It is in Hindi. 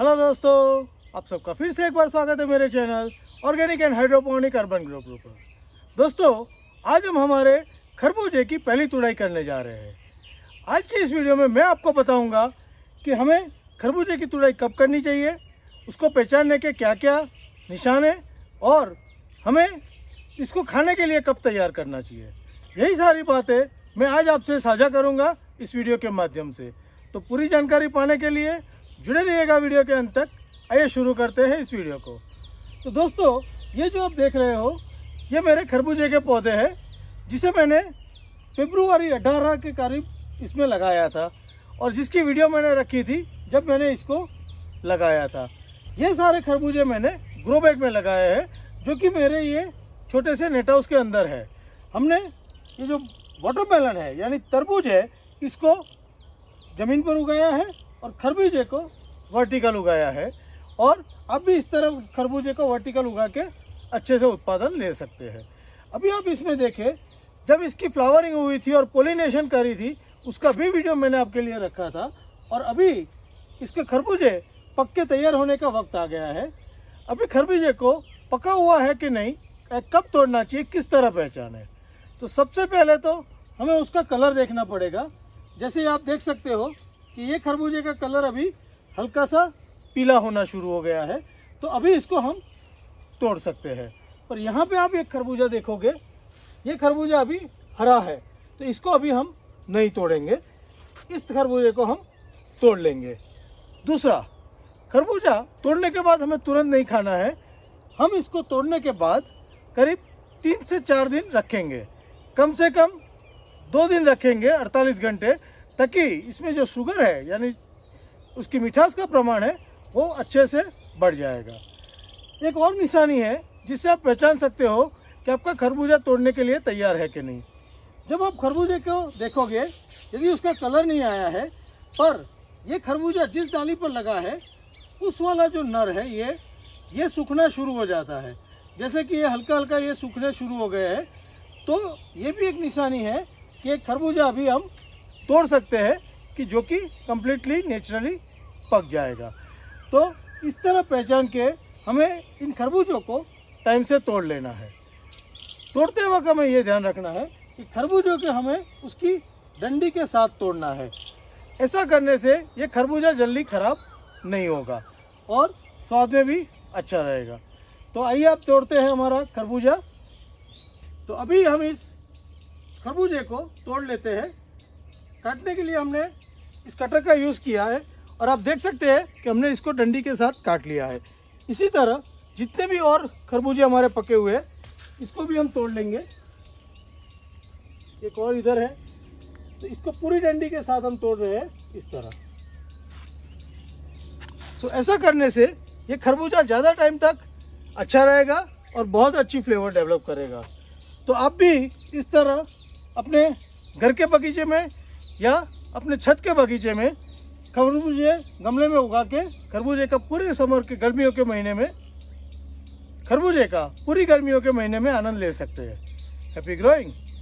हेलो दोस्तों आप सबका फिर से एक बार स्वागत है मेरे channel organic and hydroponic urban grow group पर दोस्तों आज हम हमारे खरबूजे की पहली तुड़ाई करने जा रहे हैं आज की इस वीडियो में मैं आपको बताऊंगा कि हमें खरबूजे की तुड़ाई कब करनी चाहिए उसको पहचानने के क्या क्या निशान हैं और हमें इसको खाने के लिए कब तैयार करना चाहिए यही सारी बातें मैं आज आपसे साझा करूँगा इस वीडियो के माध्यम से तो पूरी जानकारी पाने के लिए जुड़े रहिएगा वीडियो के अंत तक आइए शुरू करते हैं इस वीडियो को तो दोस्तों ये जो आप देख रहे हो ये मेरे खरबूजे के पौधे हैं जिसे मैंने फेब्रुवरी अठारह के करीब इसमें लगाया था और जिसकी वीडियो मैंने रखी थी जब मैंने इसको लगाया था ये सारे खरबूजे मैंने ग्रो बैग में लगाए हैं जो कि मेरे ये छोटे से नेट हाउस के अंदर है हमने ये जो वाटरमेलन है यानी तरबूज है इसको ज़मीन पर उगाया है और खरबूजे को वर्टिकल उगाया है और अब भी इस तरह खरबूजे को वर्टिकल उगा के अच्छे से उत्पादन ले सकते हैं अभी आप इसमें देखें जब इसकी फ्लावरिंग हुई थी और पोलिनेशन करी थी उसका भी वीडियो मैंने आपके लिए रखा था और अभी इसके खरबूजे पक्के तैयार होने का वक्त आ गया है अभी खरबूजे को पका हुआ है कि नहीं कब तोड़ना चाहिए किस तरह है तो सबसे पहले तो हमें उसका कलर देखना पड़ेगा जैसे आप देख सकते हो कि ये खरबूजे का कलर अभी हल्का सा पीला होना शुरू हो गया है तो अभी इसको हम तोड़ सकते हैं और यहाँ पे आप एक खरबूजा देखोगे ये खरबूजा अभी हरा है तो इसको अभी हम नहीं तोड़ेंगे इस खरबूजे को हम तोड़ लेंगे दूसरा खरबूजा तोड़ने के बाद हमें तुरंत नहीं खाना है हम इसको तोड़ने के बाद करीब तीन से चार दिन रखेंगे कम से कम दो दिन रखेंगे 48 घंटे ताकि इसमें जो शुगर है यानी उसकी मिठास का प्रमाण है वो अच्छे से बढ़ जाएगा एक और निशानी है जिससे आप पहचान सकते हो कि आपका खरबूजा तोड़ने के लिए तैयार है कि नहीं जब आप खरबूजे को देखोगे यदि उसका कलर नहीं आया है पर ये खरबूजा जिस डाली पर लगा है उस वाला जो नर है ये ये सूखना शुरू हो जाता है जैसे कि ये हल्का हल्का ये सूखने शुरू हो गए हैं तो ये भी एक निशानी है कि एक खरबूजा अभी हम तोड़ सकते हैं कि जो कि कम्प्लीटली नेचुरली पक जाएगा तो इस तरह पहचान के हमें इन खरबूजों को टाइम से तोड़ लेना है तोड़ते वक्त हमें ये ध्यान रखना है कि खरबूजों के हमें उसकी डंडी के साथ तोड़ना है ऐसा करने से ये खरबूजा जल्दी ख़राब नहीं होगा और स्वाद में भी अच्छा रहेगा तो आइए आप तोड़ते हैं हमारा खरबूजा तो अभी हम इस खरबूजे को तोड़ लेते हैं काटने के लिए हमने इस कटर का यूज़ किया है और आप देख सकते हैं कि हमने इसको डंडी के साथ काट लिया है इसी तरह जितने भी और खरबूजे हमारे पके हुए हैं इसको भी हम तोड़ लेंगे एक और इधर है तो इसको पूरी डंडी के साथ हम तोड़ रहे हैं इस तरह सो ऐसा करने से ये खरबूजा ज़्यादा टाइम तक अच्छा रहेगा और बहुत अच्छी फ्लेवर डेवलप करेगा तो आप भी इस तरह अपने घर के बगीचे में या अपने छत के बगीचे में खरबूजे गमले में उगा के खरबूजे का पूरे समर के गर्मियों के महीने में खरबूजे का पूरी गर्मियों के महीने में आनंद ले सकते हैं हैप्पी ग्रोइंग